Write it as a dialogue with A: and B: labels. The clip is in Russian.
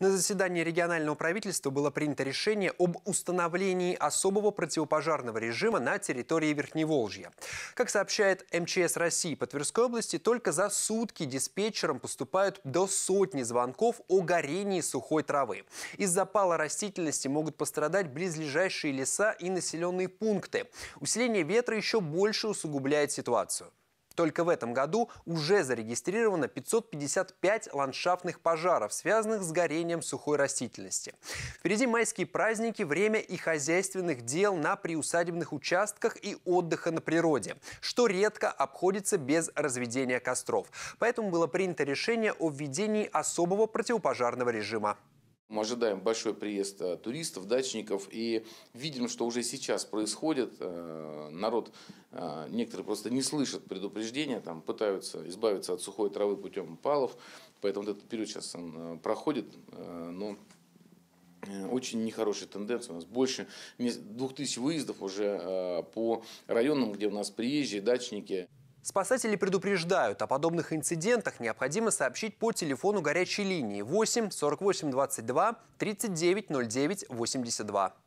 A: На заседании регионального правительства было принято решение об установлении особого противопожарного режима на территории Верхневолжья. Как сообщает МЧС России по Тверской области, только за сутки диспетчерам поступают до сотни звонков о горении сухой травы. Из-за пала растительности могут пострадать близлежащие леса и населенные пункты. Усиление ветра еще больше усугубляет ситуацию. Только в этом году уже зарегистрировано 555 ландшафтных пожаров, связанных с горением сухой растительности. Впереди майские праздники, время и хозяйственных дел на приусадебных участках и отдыха на природе, что редко обходится без разведения костров. Поэтому было принято решение о введении особого противопожарного
B: режима. Мы ожидаем большой приезд э, туристов, дачников, и видим, что уже сейчас происходит. Э, народ, э, некоторые просто не слышат предупреждения, там, пытаются избавиться от сухой травы путем палов, поэтому этот период сейчас он проходит, но очень нехорошая тенденция. У нас больше 2000 выездов уже по районам, где у нас приезжие, дачники. Спасатели
A: предупреждают, о подобных инцидентах необходимо сообщить по телефону горячей линии 8 48 22 39 09 82.